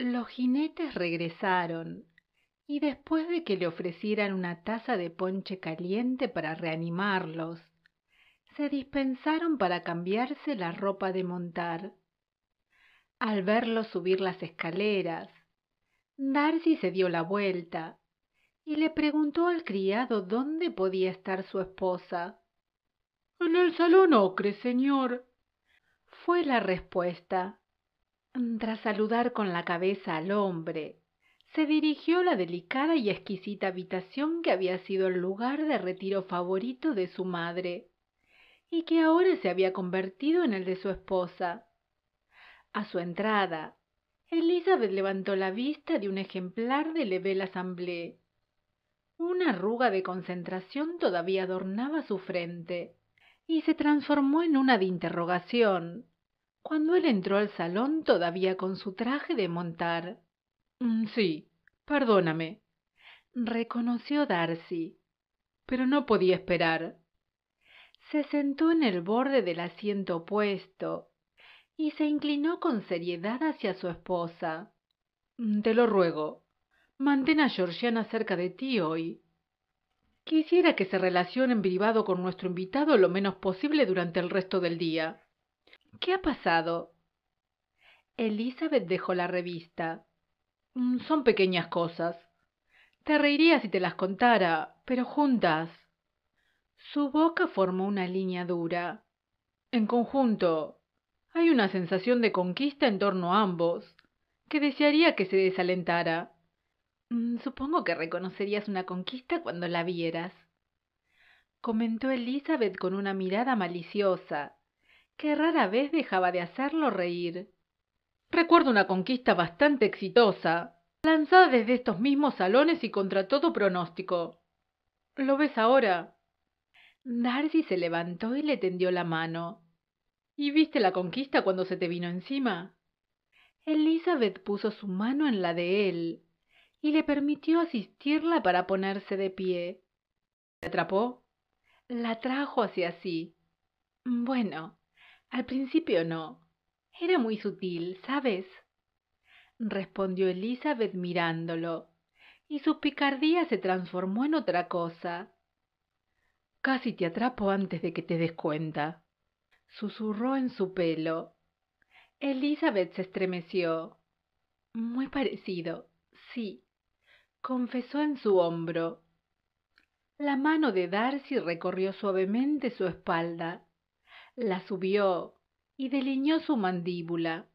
Los jinetes regresaron y después de que le ofrecieran una taza de ponche caliente para reanimarlos, se dispensaron para cambiarse la ropa de montar. Al verlos subir las escaleras, Darcy se dio la vuelta y le preguntó al criado dónde podía estar su esposa. En el salón ocre, señor, fue la respuesta. Mm, tras saludar con la cabeza al hombre, se dirigió a la delicada y exquisita habitación que había sido el lugar de retiro favorito de su madre y que ahora se había convertido en el de su esposa. A su entrada, Elizabeth levantó la vista de un ejemplar de Lebel Assemblée. Una arruga de concentración todavía adornaba su frente y se transformó en una de interrogación cuando él entró al salón todavía con su traje de montar. Mm, sí, perdóname, reconoció Darcy, pero no podía esperar. Se sentó en el borde del asiento opuesto y se inclinó con seriedad hacia su esposa. Mm, te lo ruego, mantén a Georgiana cerca de ti hoy. Quisiera que se relacione en privado con nuestro invitado lo menos posible durante el resto del día. ¿Qué ha pasado? Elizabeth dejó la revista. Mm, son pequeñas cosas. Te reiría si te las contara, pero juntas. Su boca formó una línea dura. En conjunto, hay una sensación de conquista en torno a ambos, que desearía que se desalentara. Mm, supongo que reconocerías una conquista cuando la vieras, comentó Elizabeth con una mirada maliciosa, que rara vez dejaba de hacerlo reír. Recuerdo una conquista bastante exitosa, lanzada desde estos mismos salones y contra todo pronóstico. ¿Lo ves ahora? Darcy se levantó y le tendió la mano. ¿Y viste la conquista cuando se te vino encima? Elizabeth puso su mano en la de él y le permitió asistirla para ponerse de pie. ¿Se atrapó? La trajo hacia sí. Bueno, al principio no. Era muy sutil, ¿sabes? respondió Elizabeth mirándolo, y su picardía se transformó en otra cosa. Casi te atrapo antes de que te des cuenta, susurró en su pelo. Elizabeth se estremeció. Muy parecido, sí, confesó en su hombro. La mano de Darcy recorrió suavemente su espalda la subió y deliñó su mandíbula.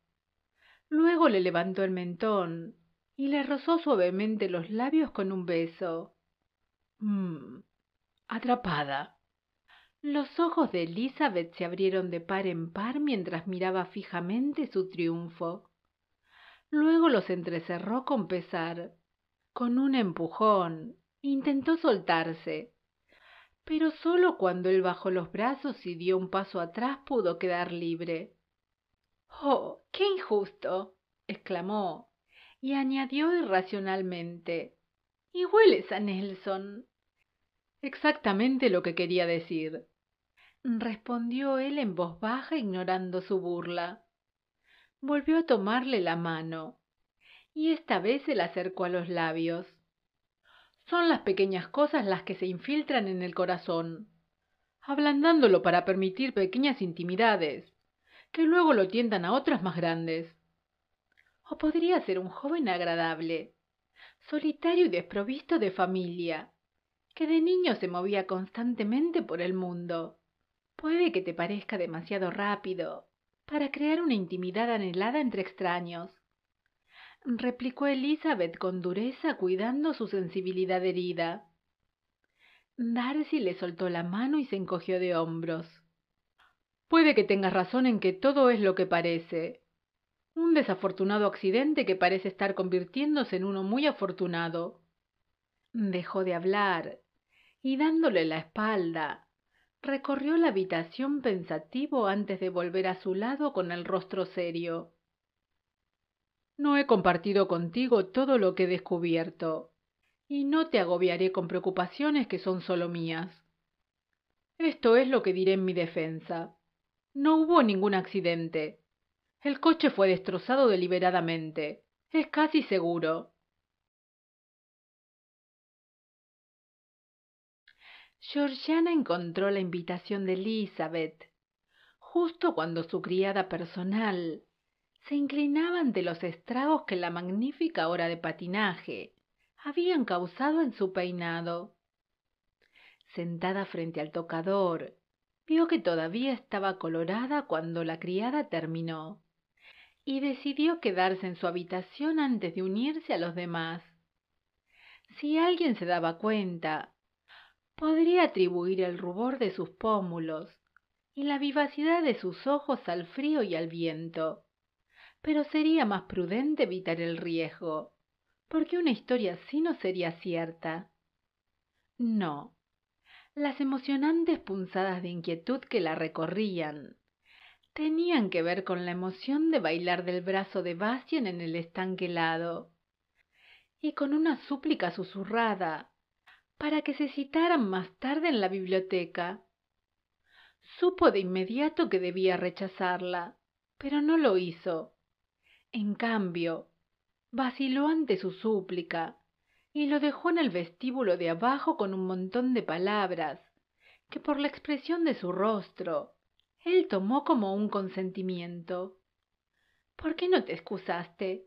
Luego le levantó el mentón y le rozó suavemente los labios con un beso. Mmm, atrapada. Los ojos de Elizabeth se abrieron de par en par mientras miraba fijamente su triunfo. Luego los entrecerró con pesar. Con un empujón intentó soltarse, pero solo cuando él bajó los brazos y dio un paso atrás pudo quedar libre. ¡Oh, qué injusto! exclamó, y añadió irracionalmente. Y hueles a Nelson. Exactamente lo que quería decir, respondió él en voz baja ignorando su burla. Volvió a tomarle la mano, y esta vez se la acercó a los labios. Son las pequeñas cosas las que se infiltran en el corazón, ablandándolo para permitir pequeñas intimidades, que luego lo tiendan a otras más grandes. O podría ser un joven agradable, solitario y desprovisto de familia, que de niño se movía constantemente por el mundo. Puede que te parezca demasiado rápido para crear una intimidad anhelada entre extraños, replicó Elizabeth con dureza cuidando su sensibilidad herida. Darcy le soltó la mano y se encogió de hombros. Puede que tengas razón en que todo es lo que parece. Un desafortunado accidente que parece estar convirtiéndose en uno muy afortunado. Dejó de hablar y dándole la espalda, recorrió la habitación pensativo antes de volver a su lado con el rostro serio. No he compartido contigo todo lo que he descubierto, y no te agobiaré con preocupaciones que son solo mías. Esto es lo que diré en mi defensa. No hubo ningún accidente. El coche fue destrozado deliberadamente. Es casi seguro. Georgiana encontró la invitación de Elizabeth, justo cuando su criada personal, se inclinaban de los estragos que la magnífica hora de patinaje habían causado en su peinado. Sentada frente al tocador, vio que todavía estaba colorada cuando la criada terminó, y decidió quedarse en su habitación antes de unirse a los demás. Si alguien se daba cuenta, podría atribuir el rubor de sus pómulos y la vivacidad de sus ojos al frío y al viento pero sería más prudente evitar el riesgo, porque una historia así no sería cierta. No. Las emocionantes punzadas de inquietud que la recorrían tenían que ver con la emoción de bailar del brazo de Bastien en el estanque helado y con una súplica susurrada para que se citaran más tarde en la biblioteca. Supo de inmediato que debía rechazarla, pero no lo hizo, en cambio, vaciló ante su súplica y lo dejó en el vestíbulo de abajo con un montón de palabras que por la expresión de su rostro él tomó como un consentimiento. ¿Por qué no te excusaste?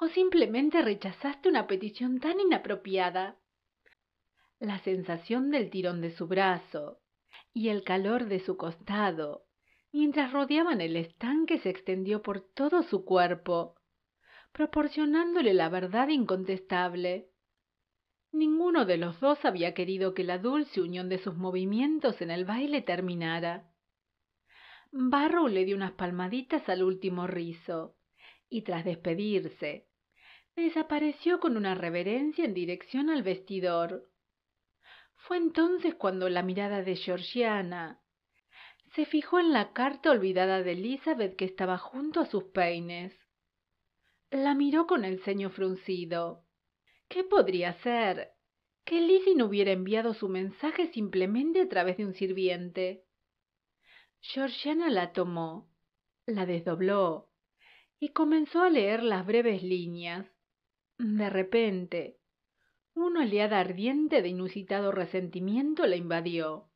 ¿O simplemente rechazaste una petición tan inapropiada? La sensación del tirón de su brazo y el calor de su costado mientras rodeaban el estanque se extendió por todo su cuerpo, proporcionándole la verdad incontestable. Ninguno de los dos había querido que la dulce unión de sus movimientos en el baile terminara. Barrow le dio unas palmaditas al último rizo y tras despedirse, desapareció con una reverencia en dirección al vestidor. Fue entonces cuando la mirada de Georgiana, se fijó en la carta olvidada de Elizabeth que estaba junto a sus peines. La miró con el ceño fruncido. ¿Qué podría ser? Que Lizzie no hubiera enviado su mensaje simplemente a través de un sirviente. Georgiana la tomó, la desdobló y comenzó a leer las breves líneas. De repente, una oleada ardiente de inusitado resentimiento la invadió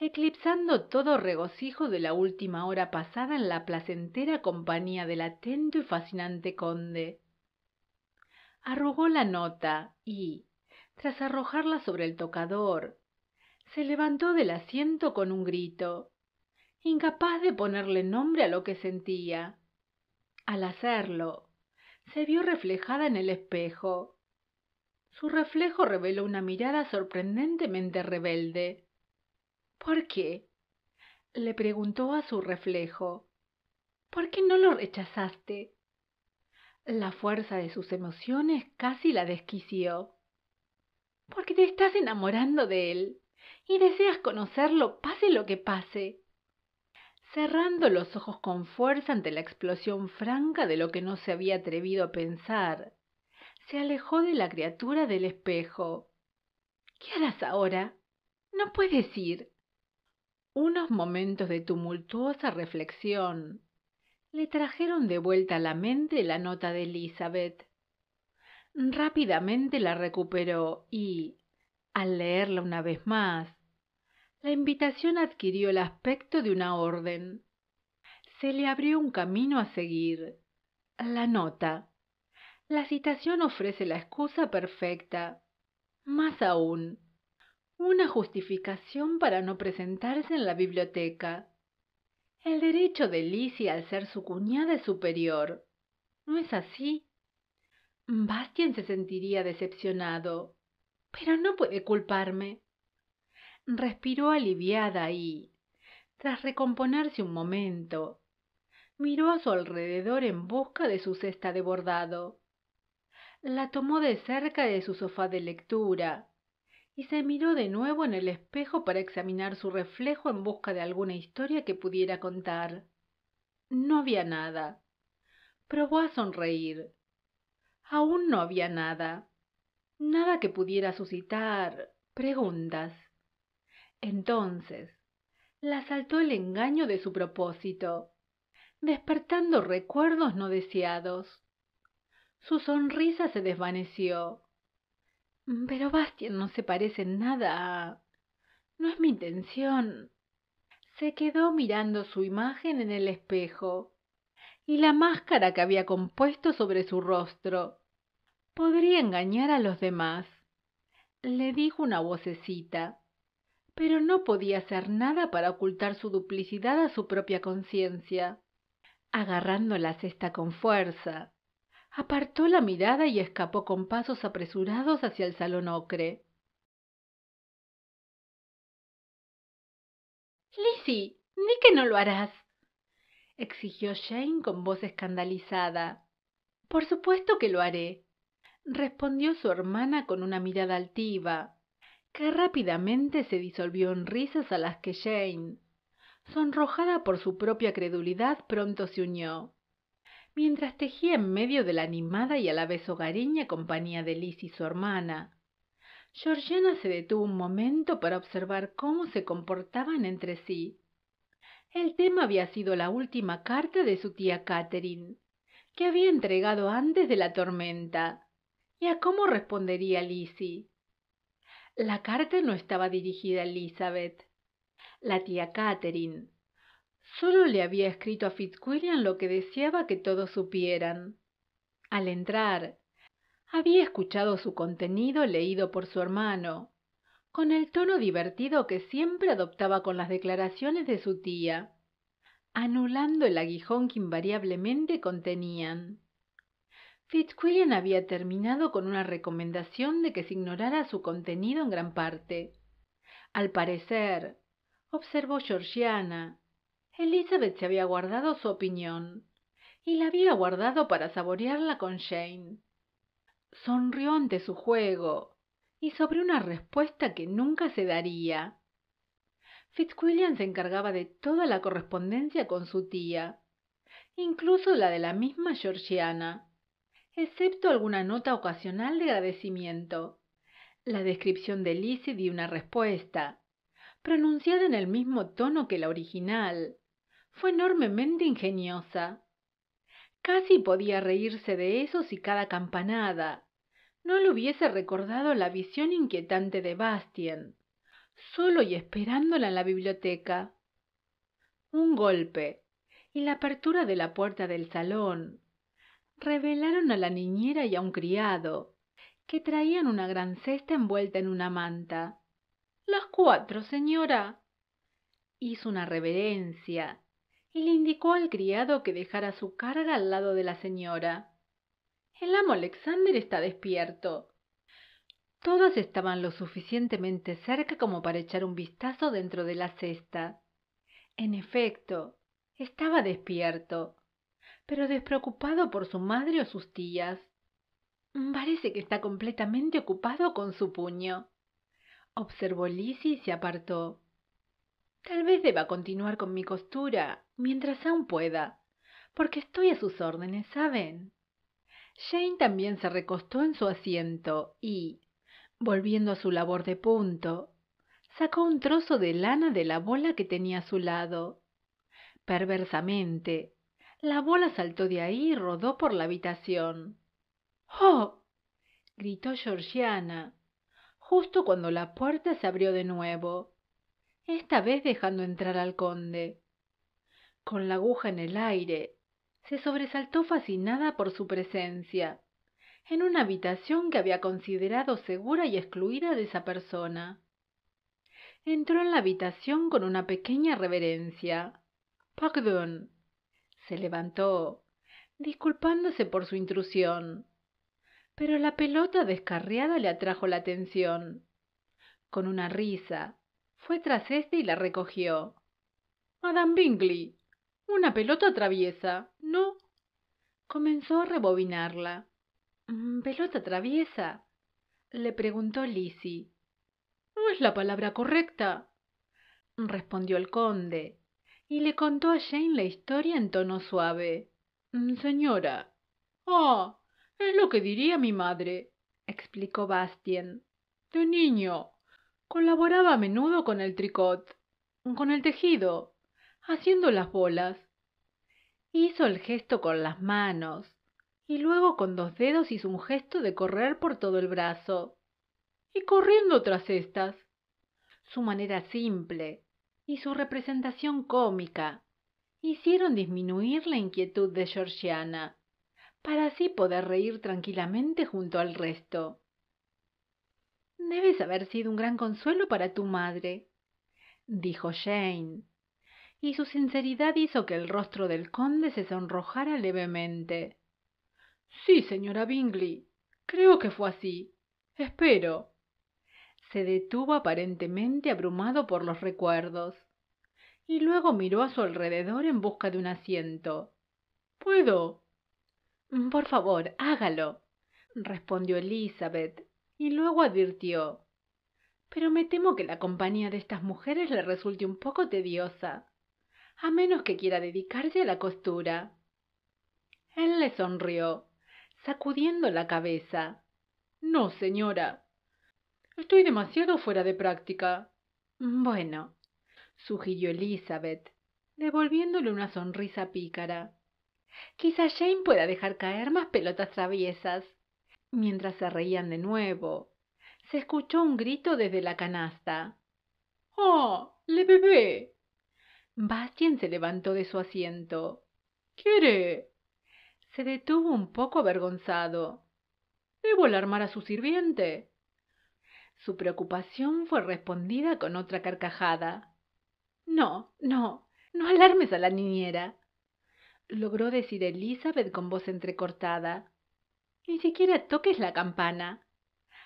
eclipsando todo regocijo de la última hora pasada en la placentera compañía del atento y fascinante conde. Arrugó la nota y, tras arrojarla sobre el tocador, se levantó del asiento con un grito, incapaz de ponerle nombre a lo que sentía. Al hacerlo, se vio reflejada en el espejo. Su reflejo reveló una mirada sorprendentemente rebelde ¿Por qué? le preguntó a su reflejo. ¿Por qué no lo rechazaste? La fuerza de sus emociones casi la desquició. Porque te estás enamorando de él y deseas conocerlo pase lo que pase. Cerrando los ojos con fuerza ante la explosión franca de lo que no se había atrevido a pensar, se alejó de la criatura del espejo. ¿Qué harás ahora? No puedes ir. Unos momentos de tumultuosa reflexión le trajeron de vuelta a la mente la nota de Elizabeth. Rápidamente la recuperó y, al leerla una vez más, la invitación adquirió el aspecto de una orden. Se le abrió un camino a seguir. La nota. La citación ofrece la excusa perfecta. Más aún, una justificación para no presentarse en la biblioteca. El derecho de Lizzie al ser su cuñada es superior. ¿No es así? Bastien se sentiría decepcionado, pero no puede culparme. Respiró aliviada y, tras recomponerse un momento, miró a su alrededor en busca de su cesta de bordado. La tomó de cerca de su sofá de lectura y se miró de nuevo en el espejo para examinar su reflejo en busca de alguna historia que pudiera contar. No había nada. Probó a sonreír. Aún no había nada. Nada que pudiera suscitar preguntas. Entonces, la saltó el engaño de su propósito, despertando recuerdos no deseados. Su sonrisa se desvaneció Mm, pero Bastien no se parece en nada No es mi intención. Se quedó mirando su imagen en el espejo y la máscara que había compuesto sobre su rostro. Podría engañar a los demás, le dijo una vocecita, pero no podía hacer nada para ocultar su duplicidad a su propia conciencia, agarrando la cesta con fuerza apartó la mirada y escapó con pasos apresurados hacia el salón ocre. Lizzie, di que no lo harás, exigió Jane con voz escandalizada. Por supuesto que lo haré, respondió su hermana con una mirada altiva, que rápidamente se disolvió en risas a las que Jane, sonrojada por su propia credulidad, pronto se unió mientras tejía en medio de la animada y a la vez hogareña compañía de Liz y su hermana. Georgiana se detuvo un momento para observar cómo se comportaban entre sí. El tema había sido la última carta de su tía Catherine, que había entregado antes de la tormenta, y a cómo respondería Lizzie. La carta no estaba dirigida a Elizabeth. La tía Catherine, Solo le había escrito a Fitzwilliam lo que deseaba que todos supieran. Al entrar, había escuchado su contenido leído por su hermano, con el tono divertido que siempre adoptaba con las declaraciones de su tía, anulando el aguijón que invariablemente contenían. Fitzwilliam había terminado con una recomendación de que se ignorara su contenido en gran parte. Al parecer, observó Georgiana, Elizabeth se había guardado su opinión y la había guardado para saborearla con Jane. Sonrió ante su juego y sobre una respuesta que nunca se daría. Fitzwilliam se encargaba de toda la correspondencia con su tía, incluso la de la misma Georgiana, excepto alguna nota ocasional de agradecimiento, la descripción de Lizzie y una respuesta, pronunciada en el mismo tono que la original, fue enormemente ingeniosa. Casi podía reírse de eso si cada campanada. No le hubiese recordado la visión inquietante de Bastien, solo y esperándola en la biblioteca. Un golpe y la apertura de la puerta del salón revelaron a la niñera y a un criado, que traían una gran cesta envuelta en una manta. Las cuatro, señora. Hizo una reverencia y le indicó al criado que dejara su carga al lado de la señora. El amo Alexander está despierto. Todos estaban lo suficientemente cerca como para echar un vistazo dentro de la cesta. En efecto, estaba despierto, pero despreocupado por su madre o sus tías. Parece que está completamente ocupado con su puño. Observó Lizzie y se apartó. Tal vez deba continuar con mi costura, mientras aún pueda, porque estoy a sus órdenes, ¿saben? Jane también se recostó en su asiento y, volviendo a su labor de punto, sacó un trozo de lana de la bola que tenía a su lado. Perversamente, la bola saltó de ahí y rodó por la habitación. ¡Oh! gritó Georgiana, justo cuando la puerta se abrió de nuevo, esta vez dejando entrar al conde con la aguja en el aire, se sobresaltó fascinada por su presencia, en una habitación que había considerado segura y excluida de esa persona. Entró en la habitación con una pequeña reverencia. —¡Pagdun! Se levantó, disculpándose por su intrusión. Pero la pelota descarriada le atrajo la atención. Con una risa, fue tras éste y la recogió. Madame Bingley, una pelota traviesa, ¿no? Comenzó a rebobinarla. Mm, ¿Pelota traviesa? le preguntó Lizzie. No es la palabra correcta, respondió el conde, y le contó a Jane la historia en tono suave. Mm, señora. Ah, es lo que diría mi madre, explicó Bastien. De niño. Colaboraba a menudo con el tricot, con el tejido, haciendo las bolas. Hizo el gesto con las manos y luego con dos dedos hizo un gesto de correr por todo el brazo y corriendo tras estas. Su manera simple y su representación cómica hicieron disminuir la inquietud de Georgiana, para así poder reír tranquilamente junto al resto. Debes haber sido un gran consuelo para tu madre, dijo Jane, y su sinceridad hizo que el rostro del conde se sonrojara levemente. Sí, señora Bingley, creo que fue así. Espero. Se detuvo aparentemente abrumado por los recuerdos, y luego miró a su alrededor en busca de un asiento. ¿Puedo? Por favor, hágalo, respondió Elizabeth, y luego advirtió. Pero me temo que la compañía de estas mujeres le resulte un poco tediosa a menos que quiera dedicarse a la costura. Él le sonrió, sacudiendo la cabeza. No, señora. Estoy demasiado fuera de práctica. Bueno, sugirió Elizabeth, devolviéndole una sonrisa pícara. Quizá Jane pueda dejar caer más pelotas traviesas. Mientras se reían de nuevo, se escuchó un grito desde la canasta. ¡Oh! ¡Le bebé! Bastien se levantó de su asiento. ¿Quiere? Se detuvo un poco avergonzado. ¿Debo alarmar a su sirviente? Su preocupación fue respondida con otra carcajada. No, no, no alarmes a la niñera. Logró decir Elizabeth con voz entrecortada. Ni siquiera toques la campana.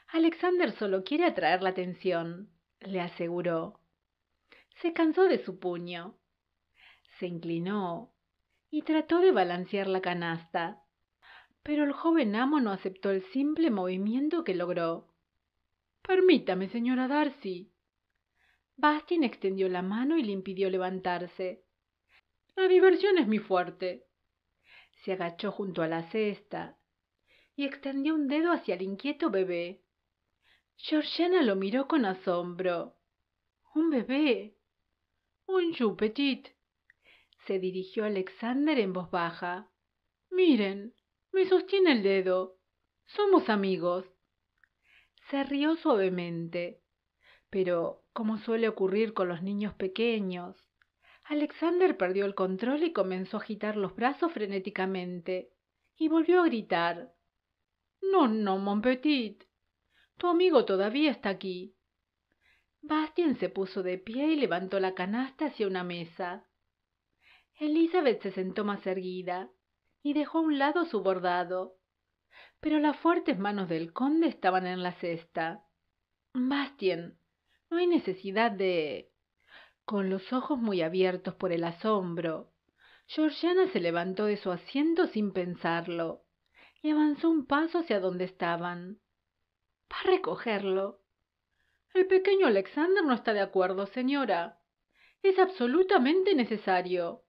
Alexander solo quiere atraer la atención, le aseguró. Se cansó de su puño se inclinó y trató de balancear la canasta, pero el joven amo no aceptó el simple movimiento que logró. Permítame, señora Darcy. Bastien extendió la mano y le impidió levantarse. La diversión es mi fuerte. Se agachó junto a la cesta y extendió un dedo hacia el inquieto bebé. Georgiana lo miró con asombro. Un bebé. Un chupetit se dirigió Alexander en voz baja. Miren, me sostiene el dedo. Somos amigos. Se rió suavemente, pero, como suele ocurrir con los niños pequeños, Alexander perdió el control y comenzó a agitar los brazos frenéticamente, y volvió a gritar. No, no, mon petit. Tu amigo todavía está aquí. Bastien se puso de pie y levantó la canasta hacia una mesa. Elizabeth se sentó más erguida y dejó a un lado su bordado, pero las fuertes manos del conde estaban en la cesta. Bastien, no hay necesidad de... Con los ojos muy abiertos por el asombro, Georgiana se levantó de su asiento sin pensarlo y avanzó un paso hacia donde estaban. Va a recogerlo. El pequeño Alexander no está de acuerdo, señora. Es absolutamente necesario.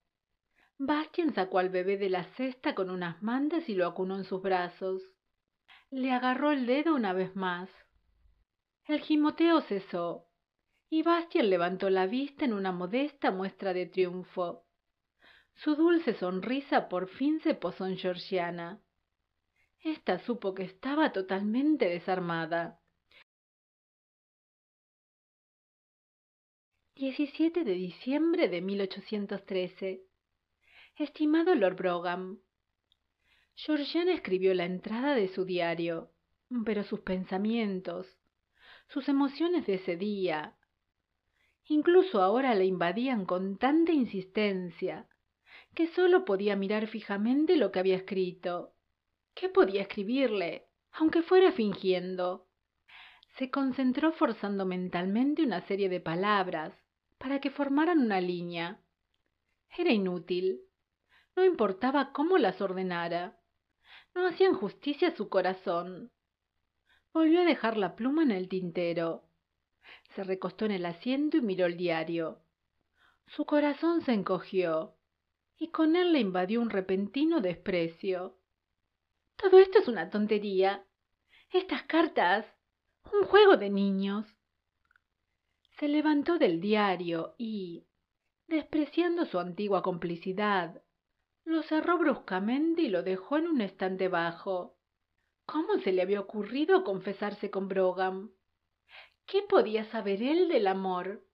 Bastien sacó al bebé de la cesta con unas mantas y lo acunó en sus brazos. Le agarró el dedo una vez más. El gimoteo cesó, y Bastien levantó la vista en una modesta muestra de triunfo. Su dulce sonrisa por fin se posó en Georgiana. Esta supo que estaba totalmente desarmada. 17 de diciembre de 1813 estimado lord Brogan, georgiana escribió la entrada de su diario pero sus pensamientos sus emociones de ese día incluso ahora le invadían con tanta insistencia que sólo podía mirar fijamente lo que había escrito qué podía escribirle aunque fuera fingiendo se concentró forzando mentalmente una serie de palabras para que formaran una línea era inútil no importaba cómo las ordenara. No hacían justicia a su corazón. Volvió a dejar la pluma en el tintero. Se recostó en el asiento y miró el diario. Su corazón se encogió y con él le invadió un repentino desprecio. Todo esto es una tontería. Estas cartas. un juego de niños. Se levantó del diario y, despreciando su antigua complicidad lo cerró bruscamente y lo dejó en un estante bajo. ¿Cómo se le había ocurrido confesarse con Brogan? ¿Qué podía saber él del amor?